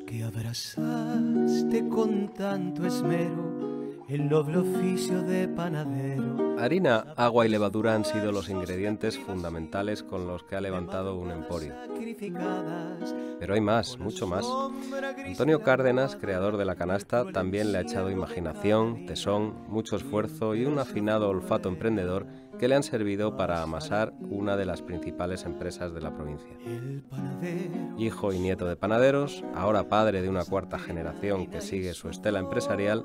que abrazaste con tanto esmero, el noble oficio de panadero. Harina, agua y levadura han sido los ingredientes fundamentales con los que ha levantado un emporio. Pero hay más, mucho más. Antonio Cárdenas, creador de la canasta, también le ha echado imaginación, tesón, mucho esfuerzo y un afinado olfato emprendedor le han servido para amasar una de las principales empresas de la provincia. Hijo y nieto de panaderos, ahora padre de una cuarta generación que sigue su estela empresarial,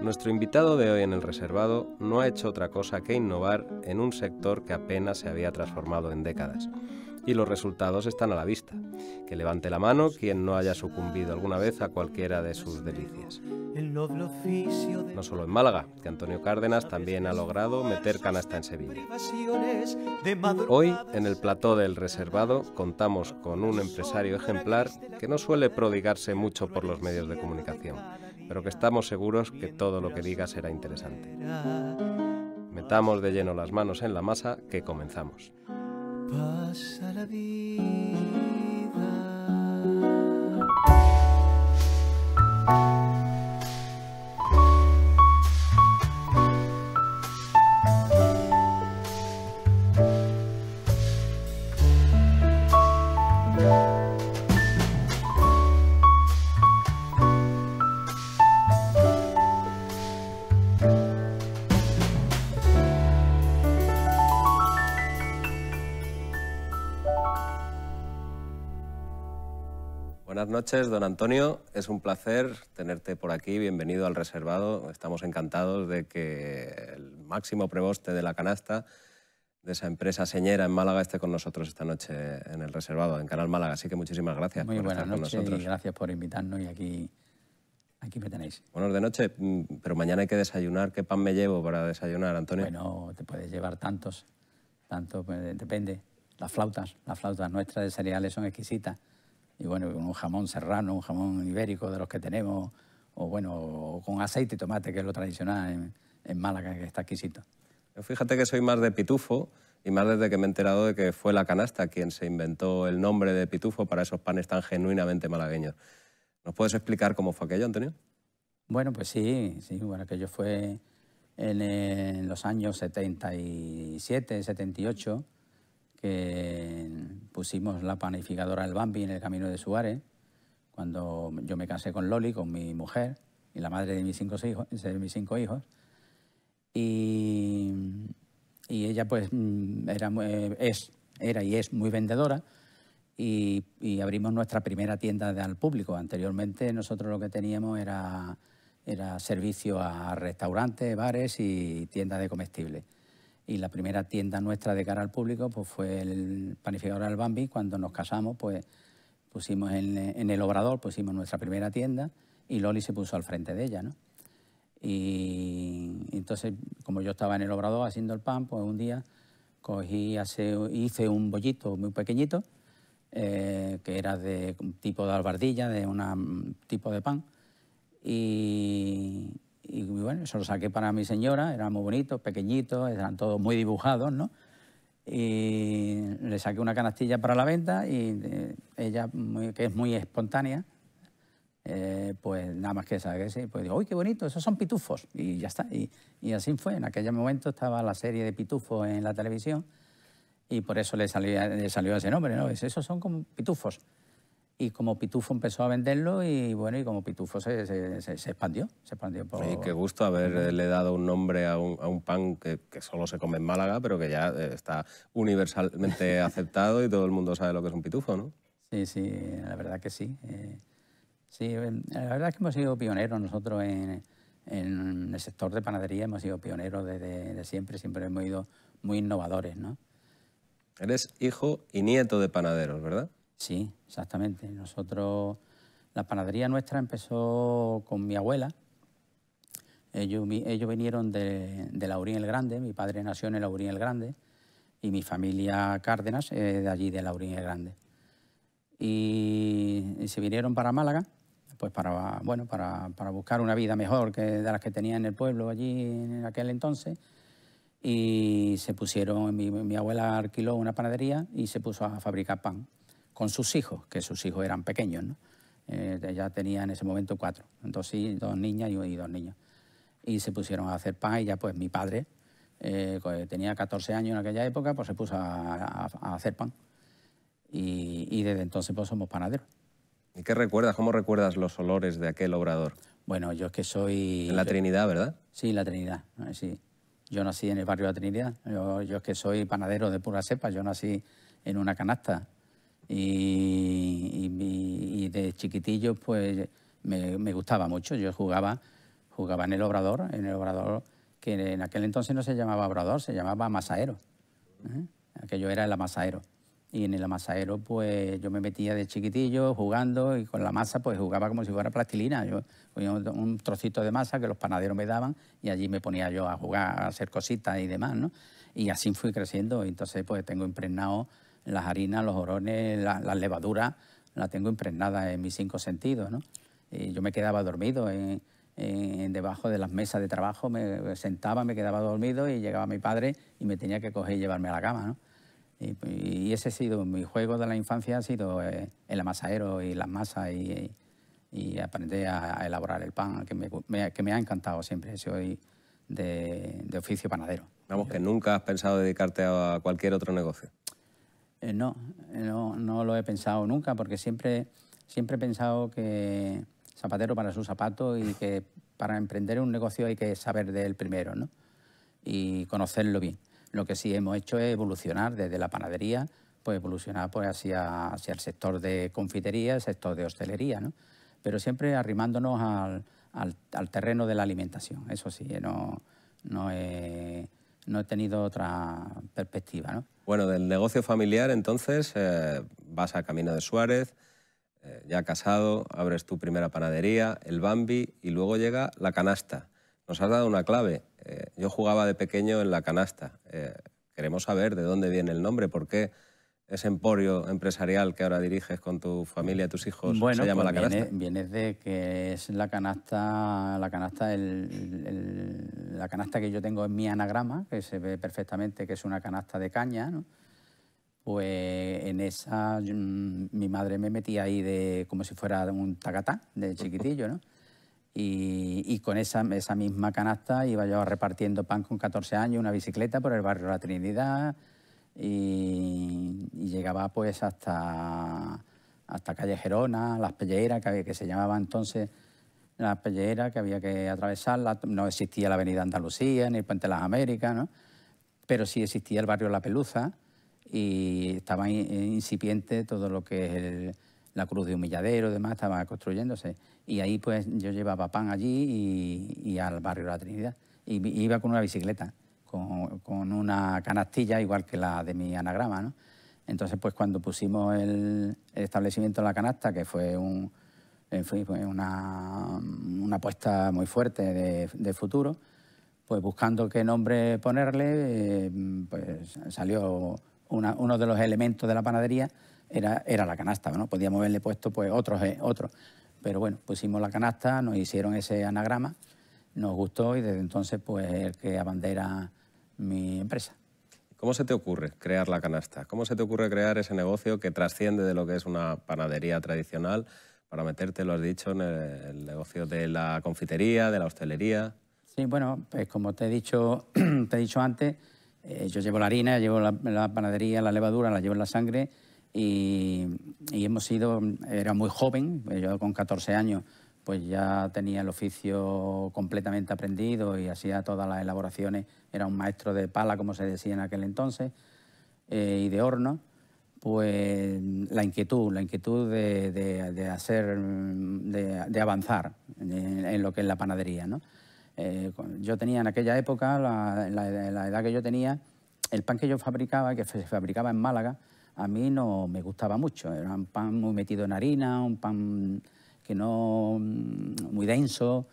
nuestro invitado de hoy en el reservado no ha hecho otra cosa que innovar en un sector que apenas se había transformado en décadas. Y los resultados están a la vista. Que levante la mano quien no haya sucumbido alguna vez a cualquiera de sus delicias. No solo en Málaga, que Antonio Cárdenas también ha logrado meter canasta en Sevilla. Hoy, en el plató del reservado, contamos con un empresario ejemplar que no suele prodigarse mucho por los medios de comunicación, pero que estamos seguros que todo lo que diga será interesante. Metamos de lleno las manos en la masa que comenzamos. Buenas noches, don Antonio. Es un placer tenerte por aquí. Bienvenido al reservado. Estamos encantados de que el máximo preboste de la canasta de esa empresa señera en Málaga esté con nosotros esta noche en el reservado, en Canal Málaga. Así que muchísimas gracias Muy por estar con nosotros. Y gracias por invitarnos y aquí, aquí me tenéis. Buenos de noche, mm, pero mañana hay que desayunar. ¿Qué pan me llevo para desayunar, Antonio? Bueno, te puedes llevar tantos, tantos, pues, depende. Las flautas, las flautas nuestras de cereales son exquisitas y bueno, un jamón serrano, un jamón ibérico de los que tenemos, o bueno, con aceite y tomate, que es lo tradicional en, Málaga, que está exquisito. fíjate que soy más de pitufo, y más desde que me he enterado de que fue la canasta quien se inventó el nombre de pitufo para esos panes tan genuinamente malagueños. ¿Nos puedes explicar cómo fue aquello, Antonio? Bueno, pues sí, sí, bueno, aquello fue en, en los años 77, 78, que pusimos la panificadora El Bambi en el camino de Suárez, cuando yo me casé con Loli, con mi mujer y la madre de mis cinco hijos. De mis cinco hijos. Y, y ella pues mm, era, eh, es, era y es muy vendedora y, y, abrimos nuestra primera tienda al público. Anteriormente nosotros lo que teníamos era, era servicio a restaurantes, bares y tiendas de comestibles y la primera tienda nuestra de cara al público pues fue el panificador Albambi Cuando nos casamos, pues pusimos en, el obrador, pusimos nuestra primera tienda y Loli se puso al frente de ella, ¿no? Y entonces, como yo estaba en el obrador haciendo el pan, pues un día cogí, hice un bollito muy pequeñito, eh, que era de un tipo de albardilla, de un mm, tipo de pan, y, y bueno, eso lo saqué para mi señora, eran muy bonitos, pequeñitos, eran todos muy dibujados, ¿no? Y le saqué una canastilla para la venta y eh, ella, que es muy espontánea, eh, pues nada más que esa, que sí, pues digo, uy, qué bonito, esos son pitufos. Y ya está, y, y, así fue. En aquel momento estaba la serie de pitufos en la televisión y por eso le, le salió ese nombre, ¿no? Es, esos son como pitufos y como Pitufo empezó a venderlo y bueno, y como Pitufo se, expandió. Se expandió por... sí, qué gusto haberle dado un nombre a un, pan que, solo se come en Málaga, pero que ya eh, está universalmente aceptado y todo el mundo sabe lo que es un pitufo, ¿no? Sí, sí, la verdad que sí. Eh, sí, eh, la verdad es que hemos sido pioneros nosotros en, el sector de panadería, hemos sido pioneros desde siempre, siempre hemos ido muy innovadores, ¿no? Eres hijo y nieto de panaderos, ¿verdad? Sí, exactamente. Nosotros, la panadería nuestra empezó con mi abuela. Ellos, vinieron de, de Laurín el Grande, mi padre nació en Laurín el Grande y mi familia Cárdenas eh, de allí, de Laurín el Grande. Y, se vinieron para Málaga, pues para, bueno, para, buscar una vida mejor que de las que tenía en el pueblo allí en aquel entonces. Y se pusieron, mi, mi abuela alquiló una panadería y se puso a fabricar pan con sus hijos, que sus hijos eran pequeños, ¿no? ella eh, tenía en ese momento cuatro, entonces dos niñas y, dos niños. Y se pusieron a hacer pan y ya pues mi padre, eh, pues, tenía 14 años en aquella época, pues se puso a, hacer pan. Y, desde entonces pues somos panaderos. ¿Y qué recuerdas? ¿Cómo recuerdas los olores de aquel obrador? Bueno, yo es que soy... En la Trinidad, ¿verdad? Sí, la Trinidad, eh, sí. Yo nací en el barrio de la Trinidad. Yo, yo, es que soy panadero de pura cepa. Yo nací en una canasta y, de chiquitillo pues me, gustaba mucho. Yo jugaba, jugaba en el Obrador, en el Obrador que en aquel entonces no se llamaba Obrador, se llamaba Masaero. ¿eh? Aquello era el Amasaero. Y en el Amasaero pues yo me metía de chiquitillo jugando y con la masa pues jugaba como si fuera plastilina. Yo cogía un, trocito de masa que los panaderos me daban y allí me ponía yo a jugar, a hacer cositas y demás, ¿no? Y así fui creciendo, entonces pues tengo impregnado las harinas, los orones, las levaduras, la tengo impregnada en mis cinco sentidos. ¿no? Y yo me quedaba dormido debajo de las mesas de trabajo, me sentaba, me quedaba dormido y llegaba mi padre y me tenía que coger y llevarme a la cama. ¿no? Y, ese ha sido mi juego de la infancia, ha sido eh, el amasadero y las masas y, aprender a, elaborar el pan, que me, ha encantado siempre. Soy de, de oficio panadero. Vamos, que nunca has pensado dedicarte a cualquier otro negocio. Eh, eh, no, no, lo he pensado nunca, porque siempre, he pensado que zapatero para su zapato y que para emprender un negocio hay que saber de él primero ¿no? y conocerlo bien. Lo que sí hemos hecho es evolucionar desde la panadería, pues evolucionar pues, hacia, hacia el sector de confitería, el sector de hostelería, ¿no? pero siempre arrimándonos al, terreno de la alimentación. Eso sí, eh, no, no no he tenido otra perspectiva. Bueno, del negocio familiar entonces eh, vas a Camino de Suárez, eh, ya casado, abres tu primera panadería, el Bambi y luego llega la canasta. Nos has dado una clave. Eh, yo jugaba de pequeño en la canasta. queremos saber de dónde viene el nombre, por qué ese emporio empresarial que ahora diriges con tu familia, tus hijos, se llama la pues canasta. Viene, viene, de que es la canasta, la canasta, el, la canasta que yo tengo en mi anagrama, que se ve perfectamente que es una canasta de caña, ¿no? Pues en esa mm, mi madre me metía ahí de como si fuera un tacatá de chiquitillo, ¿no? Y, y, con esa, esa misma canasta iba yo repartiendo pan con 14 años, una bicicleta por el barrio La Trinidad, y, llegaba pues hasta, hasta calle Gerona, las Pelleras, que, que se llamaba entonces las Pelleras, que había que atravesarla. No existía la avenida Andalucía ni el Puente de las Américas, ¿no? pero sí existía el barrio La Peluza y estaba eh, incipiente todo lo que es la cruz de humilladero y demás, estaba construyéndose. Y ahí pues yo llevaba pan allí y, y al barrio La Trinidad. Y iba con una bicicleta con, una canastilla, igual que la de mi anagrama. Entonces, pues cuando pusimos el, establecimiento de la canasta, que fue un, una, apuesta muy fuerte de, futuro, pues buscando qué nombre ponerle, eh, pues salió uno de los elementos de la panadería, era, era la canasta, ¿no? Podíamos haberle puesto pues otros, eh, otros. Pero bueno, pusimos la canasta, nos hicieron ese anagrama, nos gustó y desde entonces pues el que abandera mi empresa. ¿Cómo se te ocurre crear la canasta? ¿Cómo se te ocurre crear ese negocio que trasciende de lo que es una panadería tradicional para meterte, lo has dicho, en el negocio de la confitería, de la hostelería? Sí, bueno, pues como te he dicho, te he dicho antes, eh, yo llevo la harina, llevo la, panadería, la levadura, la llevo en la sangre y, y, hemos sido, era muy joven, pues yo con 14 años pues ya tenía el oficio completamente aprendido y hacía todas las elaboraciones era un maestro de pala, como se decía en aquel entonces, eh, y de horno, pues la inquietud, la inquietud de, hacer, de, avanzar en, lo que es la panadería. ¿no? Eh, yo tenía en aquella época, la, la, la, edad que yo tenía, el pan que yo fabricaba, que se fabricaba en Málaga, a mí no me gustaba mucho. Era un pan muy metido en harina, un pan que no mm, muy denso,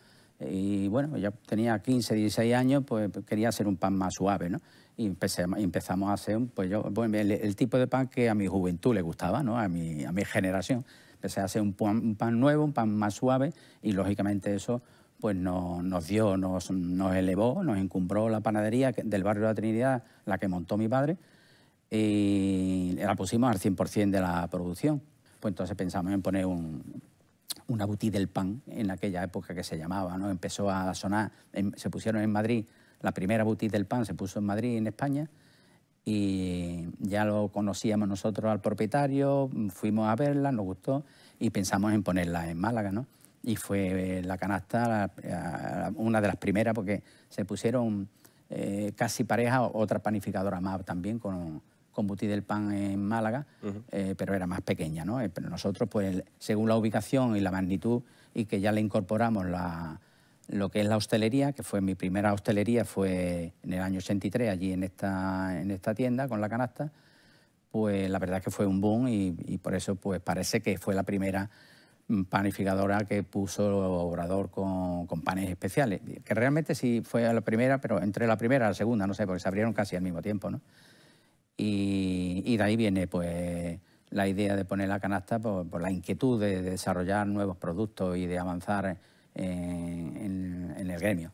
y bueno, yo tenía 15, 16 años, pues, pues quería hacer un pan más suave, ¿no? Y empezamos a hacer pues yo, pues, el, tipo de pan que a mi juventud le gustaba, ¿no? A mi, a mi generación. Empecé a hacer un pan, nuevo, un pan más suave y lógicamente eso pues nos dio, nos, nos elevó, nos encumbró la panadería del barrio de la Trinidad, la que montó mi padre, y la pusimos al 100% de la producción. Pues entonces pensamos en poner un, una boutique del pan en aquella época que se llamaba, ¿no? Empezó a sonar, se pusieron en Madrid, la primera boutique del pan se puso en Madrid, en España, y ya lo conocíamos nosotros al propietario, fuimos a verla, nos gustó y pensamos en ponerla en Málaga, ¿no? Y fue la canasta una de las primeras porque se pusieron eh, casi pareja otra panificadora más también con, con Buti del Pan en Málaga, eh, pero era más pequeña. ¿no? Eh, pero nosotros, pues, según la ubicación y la magnitud, y que ya le incorporamos lo que es la hostelería, que fue mi primera hostelería, fue en el año 83, allí en esta, en esta tienda con la canasta, pues la verdad es que fue un boom y, por eso pues parece que fue la primera mm, panificadora que puso Obrador con, con, panes especiales, que realmente sí fue la primera, pero entre la primera y la segunda, no sé, porque se abrieron casi al mismo tiempo, ¿no? Y, de ahí viene pues la idea de poner la canasta por, la inquietud de, desarrollar nuevos productos y de avanzar en, el gremio.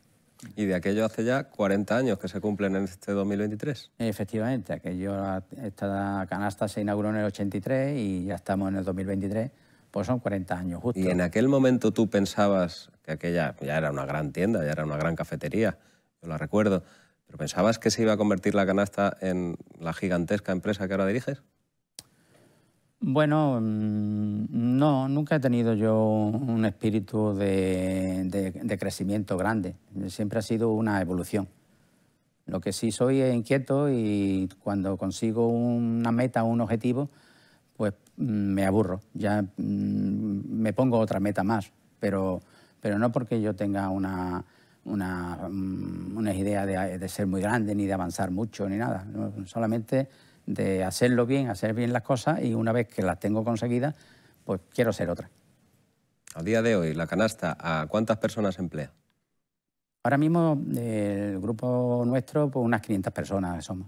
Y de aquello hace ya 40 años que se cumplen en este 2023. Efectivamente, aquello, esta canasta se inauguró en el 83 y ya estamos en el 2023, pues son 40 años justo. ¿Y en aquel momento tú pensabas que aquella ya era una gran tienda, ya era una gran cafetería, yo la recuerdo, pensabas que se iba a convertir la canasta en la gigantesca empresa que ahora diriges? Bueno, mm, no, nunca he tenido yo un espíritu de, crecimiento grande. Siempre ha sido una evolución. Lo que sí soy es inquieto y cuando consigo una meta o un objetivo, pues mm, me aburro. Ya mm, me pongo otra meta más, pero, pero no porque yo tenga una, Mm, una, idea de, ser muy grande, ni de avanzar mucho, ni nada. Solamente de hacerlo bien, hacer bien las cosas y una vez que las tengo conseguidas, pues quiero ser otra. A día de hoy, la canasta, ¿a cuántas personas emplea? Ahora mismo el grupo nuestro, pues unas 500 personas somos.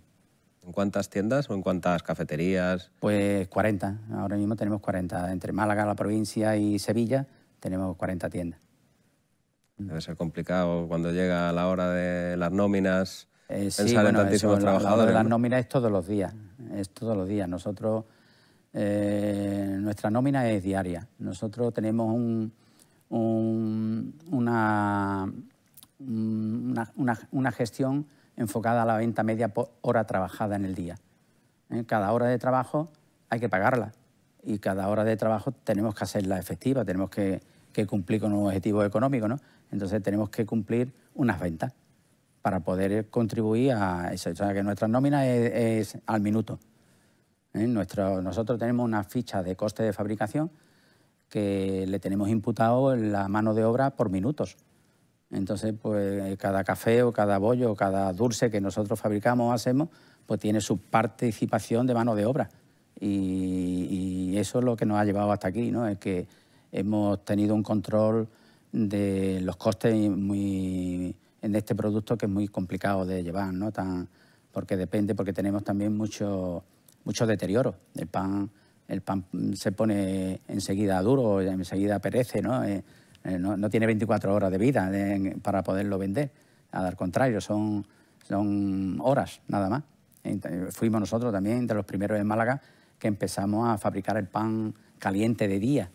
¿En cuántas tiendas o en cuántas cafeterías? Pues 40. Ahora mismo tenemos 40. Entre Málaga, la provincia y Sevilla tenemos 40 tiendas. Mm. Debe ser complicado cuando llega la hora de las nóminas, eh, sí, trabajadores. La, las nóminas es todos los días, es todos los días. Nosotros, eh, nuestra nómina es diaria. Nosotros tenemos una, una, gestión enfocada a la venta media por hora trabajada en el día. ¿eh? Cada hora de trabajo hay que pagarla y cada hora de trabajo tenemos que hacerla efectiva, tenemos que cumplir con un objetivo económico, ¿no? Entonces tenemos que cumplir unas ventas para poder eh, contribuir a eso. O sea, que nuestra nómina es, al minuto. ¿Eh? Nuestro, nosotros tenemos una ficha de coste de fabricación que le tenemos imputado en la mano de obra por minutos. Entonces, pues cada café o cada bollo o cada dulce que nosotros fabricamos o hacemos, pues tiene su participación de mano de obra. Y, y, eso es lo que nos ha llevado hasta aquí, ¿no? Es que hemos tenido un control de los costes muy, en este producto que es muy complicado de llevar, ¿no? Tan, porque depende, porque tenemos también mucho, mucho deterioro. El pan, el pan se pone enseguida duro, enseguida perece, ¿no? Eh, eh, no, no, tiene 24 horas de vida para poderlo vender. Al contrario, son, son horas nada más. Eh, fuimos nosotros también entre los primeros en Málaga que empezamos a fabricar el pan caliente de día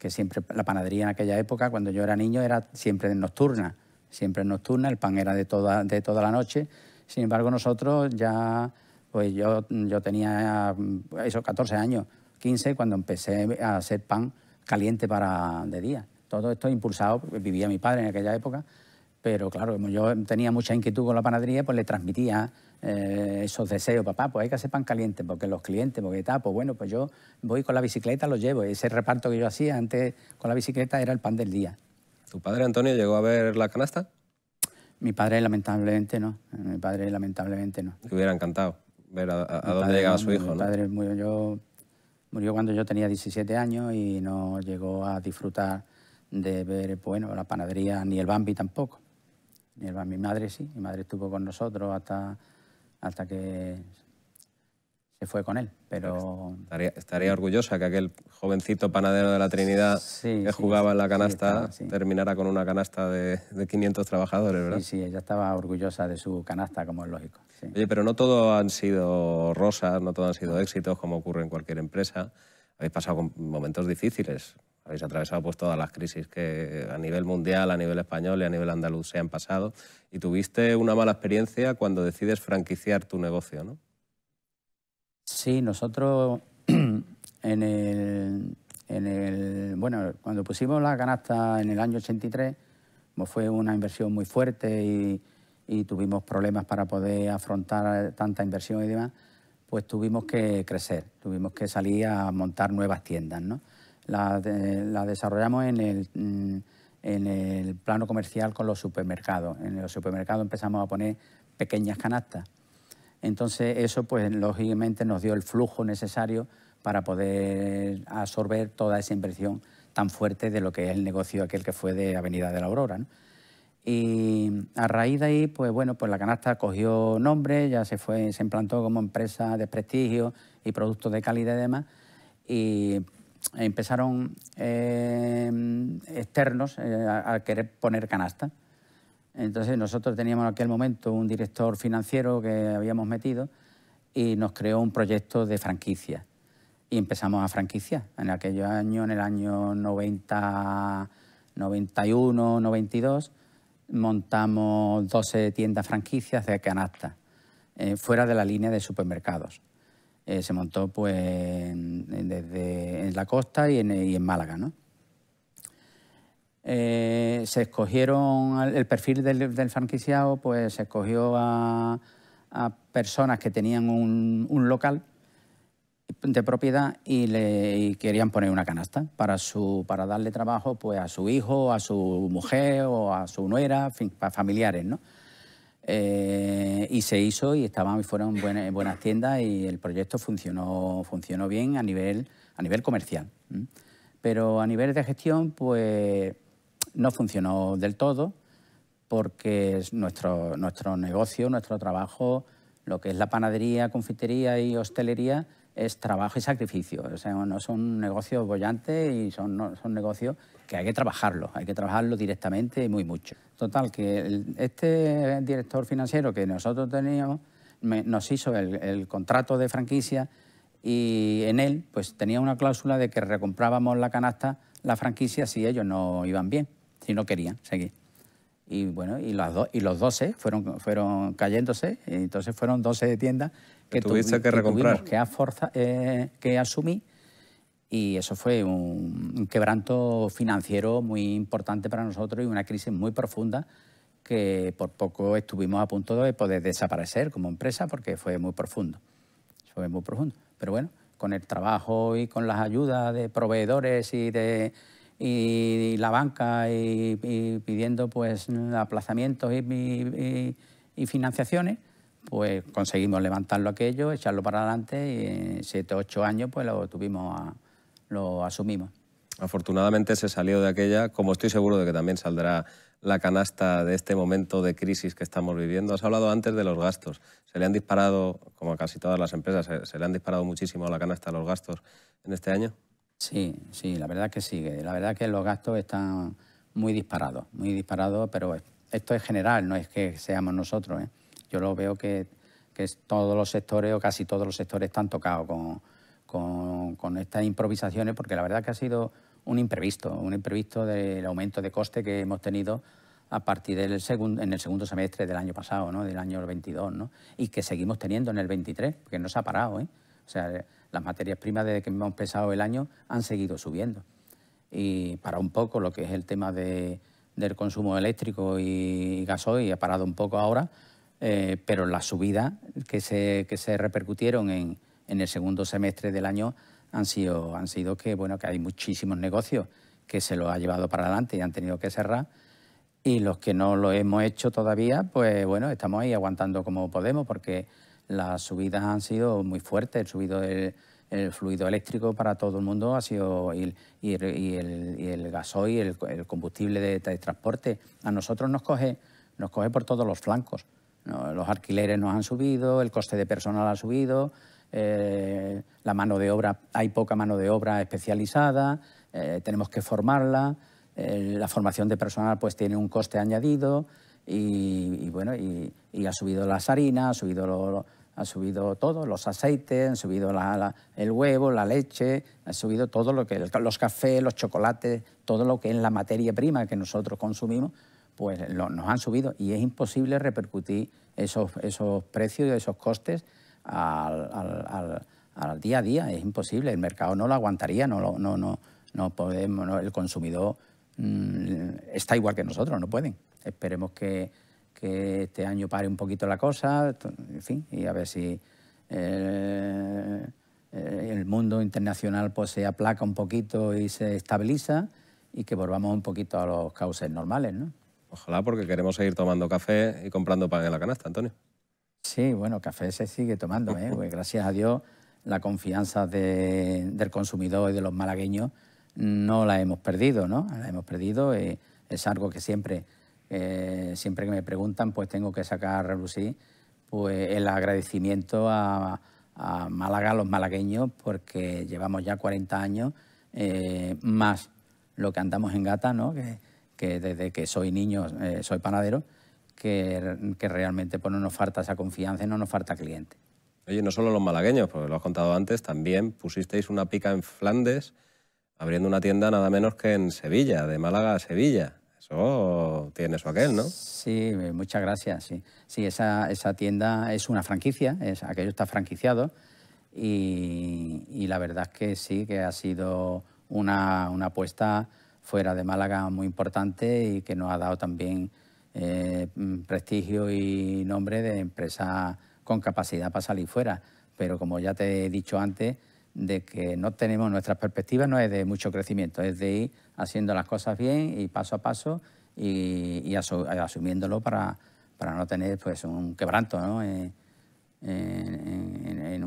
que siempre la panadería en aquella época, cuando yo era niño, era siempre nocturna, siempre nocturna, el pan era de toda, de toda la noche. Sin embargo, nosotros ya, pues yo, yo tenía mm, esos 14 años, 15, cuando empecé a hacer pan caliente para de día. Todo esto impulsado, vivía mi padre en aquella época, pero claro, como yo tenía mucha inquietud con la panadería, pues le transmitía eh, esos deseos, papá, pues hay que hacer pan caliente, porque los clientes, porque está pues bueno, pues yo voy con la bicicleta, lo llevo. Ese reparto que yo hacía antes con la bicicleta era el pan del día. ¿Tu padre Antonio llegó a ver la canasta? Mi padre lamentablemente no, mi padre lamentablemente no. Te hubiera encantado ver a, dónde llegaba su hijo, ¿no? Mi padre murió, yo, murió cuando yo tenía 17 años y no llegó a disfrutar de ver, bueno, la panadería ni el Bambi tampoco. Mi, madre sí, mi madre estuvo con nosotros hasta, hasta que se fue con él, pero... Estaría, orgullosa que aquel jovencito panadero de la Trinidad que jugaba en la canasta terminara con una canasta de, de, 500 trabajadores, ¿verdad? Sí, sí, ella estaba orgullosa de su canasta, como es lógico. Oye, pero no todo han sido rosas, no todo han sido éxitos, como ocurre en cualquier empresa. Habéis pasado momentos difíciles, habéis atravesado pues todas las crisis que a nivel mundial, a nivel español y a nivel andaluz se han pasado y tuviste una mala experiencia cuando decides franquiciar tu negocio, ¿no? Sí, nosotros en el, en el bueno, cuando pusimos la canasta en el año 83 como pues fue una inversión muy fuerte y, y tuvimos problemas para poder afrontar tanta inversión y demás, pues tuvimos que crecer, tuvimos que salir a montar nuevas tiendas, ¿no? la, desarrollamos en el, mm, en el plano comercial con los supermercados. En los supermercados empezamos a poner pequeñas canastas. Entonces eso, pues lógicamente, nos dio el flujo necesario para poder absorber toda esa inversión tan fuerte de lo que es el negocio aquel que fue de Avenida de la Aurora. Y a raíz de ahí, pues bueno, pues la canasta cogió nombre, ya se fue, se implantó como empresa de prestigio y productos de calidad y demás empezaron eh, externos eh, a, querer poner canasta. Entonces nosotros teníamos en aquel momento un director financiero que habíamos metido y nos creó un proyecto de franquicia. Y empezamos a franquiciar. En aquel año, en el año 91, 92, montamos 12 tiendas franquicias de canasta, eh, fuera de la línea de supermercados. Eh, se montó pues, en, desde en la costa y en, Málaga. ¿no? Eh, se escogieron el, perfil del, franquiciado, pues se escogió a, personas que tenían un, local de propiedad y, le, querían poner una canasta para, su, para darle trabajo pues, a su hijo, a su mujer o a su nuera, en para familiares, ¿no? Eh, y se hizo y estaban, fueron eh, buenas, tiendas y el proyecto funcionó, bien a nivel, a nivel comercial. Pero a nivel de gestión, pues no funcionó del todo porque nuestro, nuestro negocio, nuestro trabajo, lo que es la panadería, confitería y hostelería, es trabajo y sacrificio. O sea, no son negocios bollantes y son, son negocios que hay que trabajarlo, hay que trabajarlo directamente y muy mucho. Total, que este director financiero que nosotros teníamos nos hizo el, contrato de franquicia y en él pues tenía una cláusula de que recomprábamos la canasta, la franquicia, si ellos no iban bien, si no querían seguir. Y bueno, y, las dos y los 12 fueron, fueron cayéndose, entonces fueron 12 tiendas que, tuviste que recomprar. Que, forza, eh, que asumí y eso fue un, quebranto financiero muy importante para nosotros y una crisis muy profunda que por poco estuvimos a punto de poder desaparecer como empresa porque fue muy profundo. Fue muy profundo. Pero bueno, con el trabajo y con las ayudas de proveedores y de la banca y, pidiendo pues aplazamientos y financiaciones, pues conseguimos levantarlo aquello, echarlo para adelante y en siete, ocho años pues lo tuvimos, a, lo asumimos. Afortunadamente se salió de aquella, como estoy seguro de que también saldrá la canasta de este momento de crisis que estamos viviendo. Has hablado antes de los gastos. Se le han disparado, como a casi todas las empresas, se, le han disparado muchísimo a la canasta los gastos en este año. Sí, sí, la verdad que sí. La verdad que los gastos están muy disparados, muy disparados, pero esto es general, no es que seamos nosotros. ¿eh? yo lo veo que, todos los sectores o casi todos los sectores están tocados con, estas improvisaciones porque la verdad que ha sido un imprevisto, un imprevisto del aumento de coste que hemos tenido a partir del segundo, en el segundo semestre del año pasado, del año 22, y que seguimos teniendo en el 23, porque no se ha parado. ¿eh? O sea, las materias primas desde que hemos empezado el año han seguido subiendo. Y para un poco lo que es el tema del consumo eléctrico y gasoil, ha parado un poco ahora, eh, pero las subidas que se, que se repercutieron en, en, el segundo semestre del año han sido, han sido que, bueno, que hay muchísimos negocios que se lo ha llevado para adelante y han tenido que cerrar. Y los que no lo hemos hecho todavía, pues bueno, estamos ahí aguantando como podemos porque las subidas han sido muy fuertes, el subido el fluido eléctrico para todo el mundo ha sido y, el, gasoil, el, combustible de, de, transporte. A nosotros nos coge, nos coge por todos los flancos los alquileres nos han subido, el coste de personal ha subido, eh, la mano de obra, hay poca mano de obra especializada, eh, tenemos que formarla, eh, la formación de personal pues tiene un coste añadido y, bueno, y, ha subido las harinas, ha subido, ha subido todo, los aceites, han subido la, el huevo, la leche, ha subido todo lo que, los cafés, los chocolates, todo lo que es la materia prima que nosotros consumimos, pues nos han subido y es imposible repercutir esos, precios y esos costes al, día a día, es imposible, el mercado no lo aguantaría, no, podemos, el consumidor mm, está igual que nosotros, no pueden. Esperemos que, este año pare un poquito la cosa, en fin, y a ver si eh, el mundo internacional pues, se aplaca un poquito y se estabiliza y que volvamos un poquito a los cauces normales, ¿no? Ojalá porque queremos seguir tomando café y comprando pan en la canasta, Antonio. Sí, bueno, café se sigue tomando, ¿eh? pues gracias a Dios la confianza del consumidor y de los malagueños no la hemos perdido, ¿no? La hemos perdido, eh, es algo que siempre, eh, siempre que me preguntan, pues tengo que sacar a relucir pues, el agradecimiento a, Málaga, a los malagueños, porque llevamos ya 40 años eh, más lo que andamos en gata, ¿no? que desde que soy niño eh, soy panadero, que, realmente pues, no nos falta esa confianza y no nos falta cliente. Oye, no solo los malagueños, porque lo has contado antes, también pusisteis una pica en Flandes abriendo una tienda nada menos que en Sevilla, de Málaga a Sevilla. Eso tiene su aquel, ¿no? Sí, eh, muchas gracias. Sí, sí esa, esa tienda es una franquicia, es, aquello está franquiciado y, la verdad es que sí, que ha sido una, una apuesta fuera de Málaga muy importante y que nos ha dado también eh, mm, prestigio y nombre de empresa con capacidad para salir fuera. Pero como ya te he dicho antes, de que no tenemos nuestras perspectivas no es de mucho crecimiento, es de ir haciendo las cosas bien y paso a paso y, asumiéndolo para, para no tener pues un quebranto eh, en,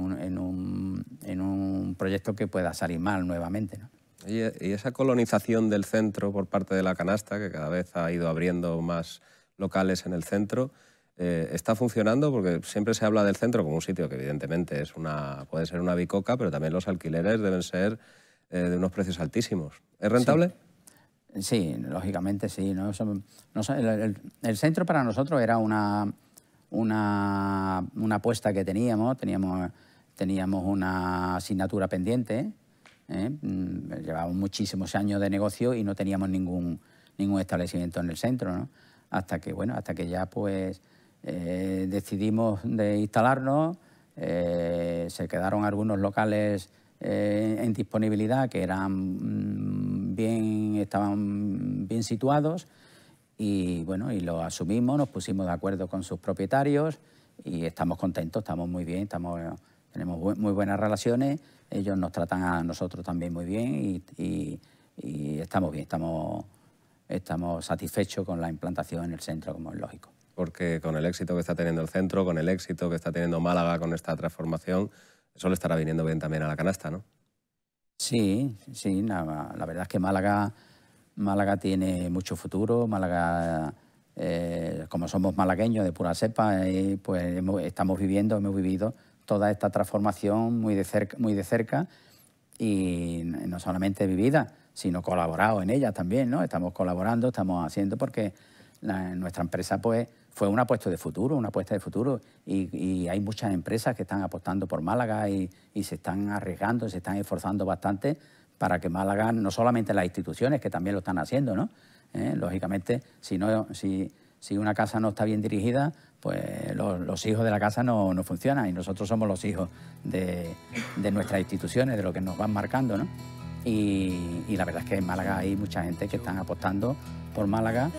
un, proyecto que pueda salir mal nuevamente. Y, esa colonización del centro por parte de la canasta, que cada vez ha ido abriendo más locales en el centro, eh, ¿está funcionando? Porque siempre se habla del centro como un sitio que evidentemente es una, puede ser una bicoca, pero también los alquileres deben ser eh, de unos precios altísimos. ¿Es rentable? Sí. lógicamente sí. El, el, centro para nosotros era una, una, una apuesta que teníamos, teníamos, teníamos una asignatura pendiente ¿eh? Mm, llevábamos muchísimos años de negocio y no teníamos ningún, ningún establecimiento en el centro, Hasta que, bueno, hasta que ya pues eh, decidimos de instalarnos, eh, se quedaron algunos locales eh, en disponibilidad que eran mm, bien, estaban bien situados y bueno, y lo asumimos, nos pusimos de acuerdo con sus propietarios y estamos contentos, estamos muy bien, tenemos muy buenas relaciones ellos nos tratan a nosotros también muy bien y, estamos bien, estamos, estamos satisfechos con la implantación en el centro, como es lógico. Porque con el éxito que está teniendo el centro, con el éxito que está teniendo Málaga con esta transformación, eso le estará viniendo bien también a la canasta, ¿no? Sí, sí, la, verdad es que Málaga, Málaga tiene mucho futuro, Málaga... Eh, como somos malagueños de pura cepa, eh, pues estamos viviendo, hemos vivido toda esta transformación muy de cerca, muy de cerca y no solamente vivida, sino colaborado en ella también, ¿no? Estamos colaborando, estamos haciendo porque nuestra empresa pues fue un apuesta de futuro, una apuesta de futuro y, hay muchas empresas que están apostando por Málaga y, se están arriesgando, se están esforzando bastante para que Málaga, no solamente las instituciones que también lo están haciendo, ¿no? ¿Eh? lógicamente, si no, si si una casa no está bien dirigida, pues los, hijos de la casa no, no, funcionan y nosotros somos los hijos de, nuestras instituciones, de lo que nos van marcando. Y, la verdad es que en Málaga hay mucha gente que están apostando por Málaga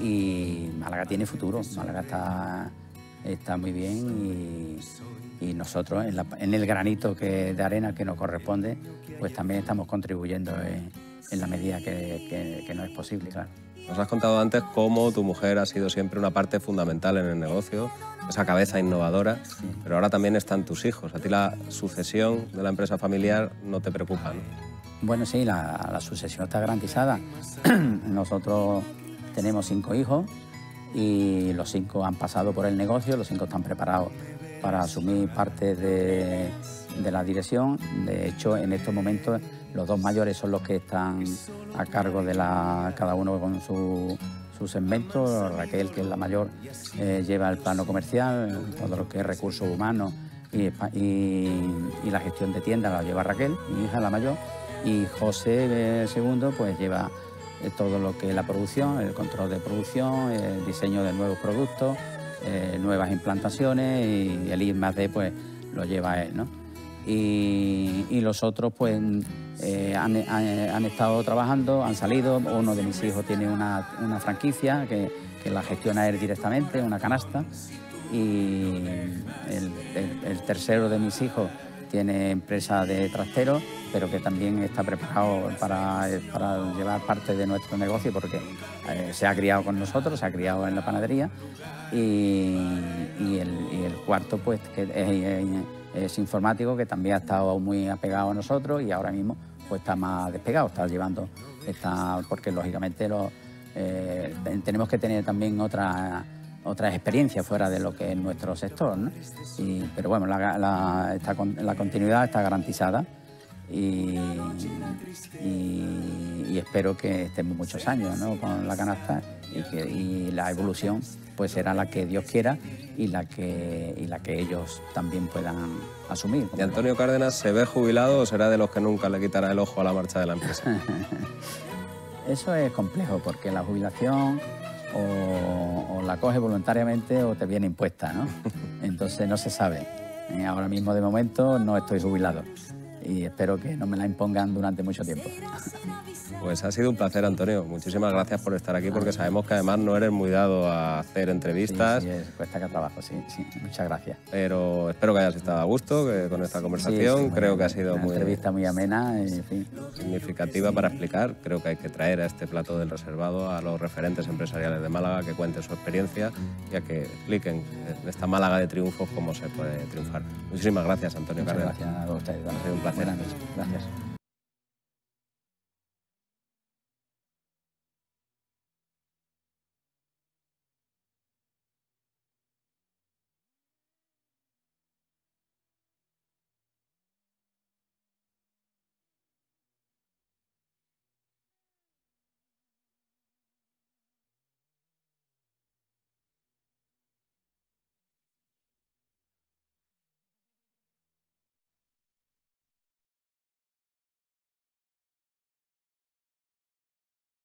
y Málaga tiene futuro, Málaga está, está muy bien y, nosotros en, el granito que, de arena que nos corresponde, pues también estamos contribuyendo en la medida que, no es posible. Claro. Nos has contado antes cómo tu mujer ha sido siempre una parte fundamental en el negocio, esa cabeza innovadora, pero ahora también están tus hijos. A ti la sucesión de la empresa familiar no te preocupa, Bueno, sí, la, la sucesión está garantizada. Nosotros tenemos cinco hijos y los cinco han pasado por el negocio, los cinco están preparados para asumir parte de, de la dirección. De hecho, en estos momentos los dos mayores son los que están a cargo de la, cada uno con su, segmentos... Raquel, que es la mayor, eh, lleva el plano comercial, todo lo que es recursos humanos y, la gestión de tiendas la lleva Raquel, mi hija la mayor, y José el segundo pues lleva eh, todo lo que es la producción, el control de producción, el diseño de nuevos productos, eh, nuevas implantaciones y el I más D pues lo lleva él, ¿no? y, los otros pues eh, eh, han, estado trabajando, han salido, uno de mis hijos tiene una, franquicia que, la gestiona él directamente, una canasta, y el, tercero de mis hijos tiene empresa de trasteros, pero que también está preparado para, llevar parte de nuestro negocio porque eh, se ha criado con nosotros, se ha criado en la panadería y, el, cuarto pues que es, es informático que también ha estado muy apegado a nosotros y ahora mismo pues está más despegado, está llevando, está, porque lógicamente lo, eh, tenemos que tener también otra otras experiencias fuera de lo que es nuestro sector. Y, pero bueno, la, la, continuidad está garantizada y, espero que estemos muchos años ¿no? con la canasta y, que, y la evolución pues será la que Dios quiera y la que, la que ellos también puedan asumir. ¿Y Antonio Cárdenas se ve jubilado o será de los que nunca le quitará el ojo a la marcha de la empresa? Eso es complejo porque la jubilación o, o la coge voluntariamente o te viene impuesta, ¿no? Entonces no se sabe. Eh, ahora mismo de momento no estoy jubilado y espero que no me la impongan durante mucho tiempo. Pues ha sido un placer, Antonio. Muchísimas gracias por estar aquí, porque sabemos que además no eres muy dado a hacer entrevistas. Sí, cuesta que trabajo, sí, sí, Muchas gracias. Pero espero que hayas estado a gusto con esta conversación. creo que ha sido una muy... entrevista muy amena y en fin. significativa para explicar. Creo que hay que traer a este plato del reservado a los referentes empresariales de Málaga que cuenten su experiencia y a que expliquen esta Málaga de triunfos cómo se puede triunfar. Muchísimas gracias, Antonio Muchas Gracias a ustedes. un placer. Gracias. Gracias.